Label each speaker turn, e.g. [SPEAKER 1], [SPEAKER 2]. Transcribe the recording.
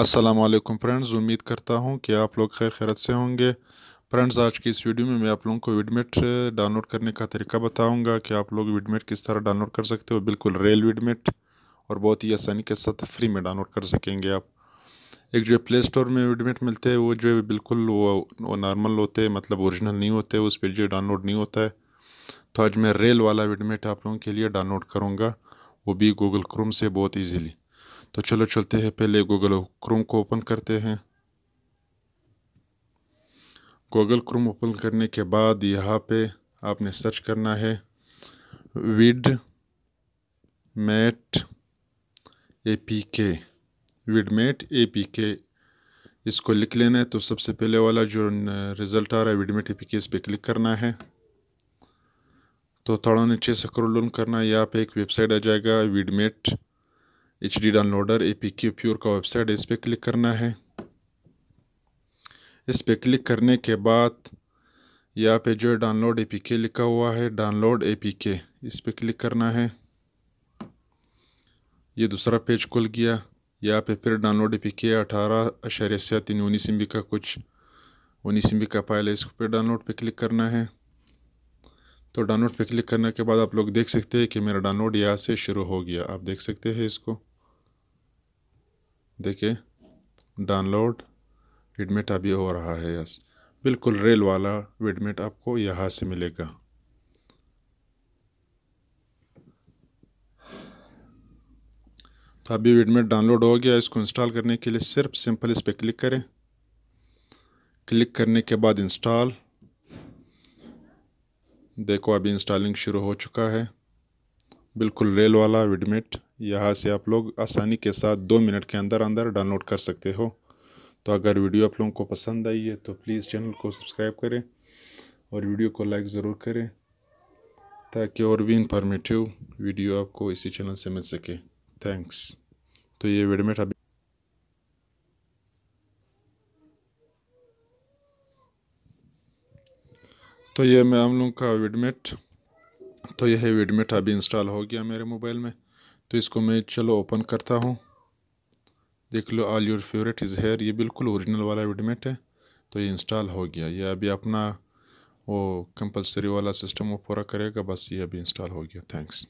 [SPEAKER 1] Aslam friends उम्मीद करता हूँ कि आप लोग खैर खैरत से होंगे फ्रेंड्स आज की इस वीडियो में मैं आप लोगों को विडमेट डाउनलोड करने का तरीका बताऊंगा कि आप लोग विडमेट किस तरह डाउनलोड कर सकते हो बिल्कुल रेल विडमेट और बहुत ही आसानी के साथ फ्री में डाउनलोड कर सकेंगे आप एक जो प्ले स्टोर में विडमेट मिलते हैं वो जो है बिल्कुल वो, वो नॉर्मल होते हैं मतलब औरिजिनल नहीं होते उस पर जो डाउनलोड नहीं होता है तो आज मैं रेल वाला विडमेट आप लोगों के लिए डाउनलोड करूँगा वो भी गूगल क्रोम से बहुत ईजीली तो चलो चलते हैं पहले गूगल क्रोम को ओपन करते हैं गूगल क्रोम ओपन करने के बाद यहाँ पे आपने सर्च करना है Vidmate A P K Vidmate A P K इसको लिख लेना है तो सबसे पहले वाला जो रिज़ल्ट आ रहा है विडमेट ए पी के इस पर क्लिक करना है तो थोड़ा नीचे से करना है यहाँ पे एक वेबसाइट आ जाएगा Vidmate H D downloader A P Q pure का वेबसाइट इस पर क्लिक करना है इस पर क्लिक करने के बाद यहाँ पे जो है डाउनलोड ए पी के लिखा हुआ है डाउनलोड ए पी के इस पर क्लिक करना है ये दूसरा पेज खुल गया यहाँ पे फिर डाउनलोड ए पी के अठारह अशर सात तीन उन्नीस एम का कुछ उन्नीस एम का फाइल है इसको फिर डाउनलोड पे क्लिक करना है तो डाउनलोड पे क्लिक करने के बाद आप लोग देख सकते हैं कि मेरा डाउनलोड यहाँ से शुरू हो गया आप देख सकते हैं इसको देखिए डाउनलोड विडमेट अभी हो रहा है यस बिल्कुल रेल वाला विडमेट आपको यहाँ से मिलेगा तो अभी विडमेट डाउनलोड हो गया इसको इंस्टॉल करने के लिए सिर्फ सिंपल इस पर क्लिक करें क्लिक करने के बाद इंस्टॉल देखो अभी इंस्टॉलिंग शुरू हो चुका है बिल्कुल रेल वाला विडमेट यहाँ से आप लोग आसानी के साथ दो मिनट के अंदर अंदर डाउनलोड कर सकते हो तो अगर वीडियो आप लोगों को पसंद आई है तो प्लीज़ चैनल को सब्सक्राइब करें और वीडियो को लाइक ज़रूर करें ताकि और भी इंफॉर्मेटिव वीडियो आपको इसी चैनल से मिल सके थैंक्स तो ये वेडमेट अभी तो ये मैं हम लोग का वेडमेट तो यह वेडमेट अभी इंस्टॉल हो गया मेरे मोबाइल में तो इसको मैं चलो ओपन करता हूँ देख लो all your favourite is here ये बिल्कुल ओरिजिनल वाला वेडमेट है तो ये इंस्टॉल हो गया ये अभी अपना वो कंपलसरी वाला सिस्टम वो पूरा करेगा बस ये अभी इंस्टॉल हो गया थैंक्स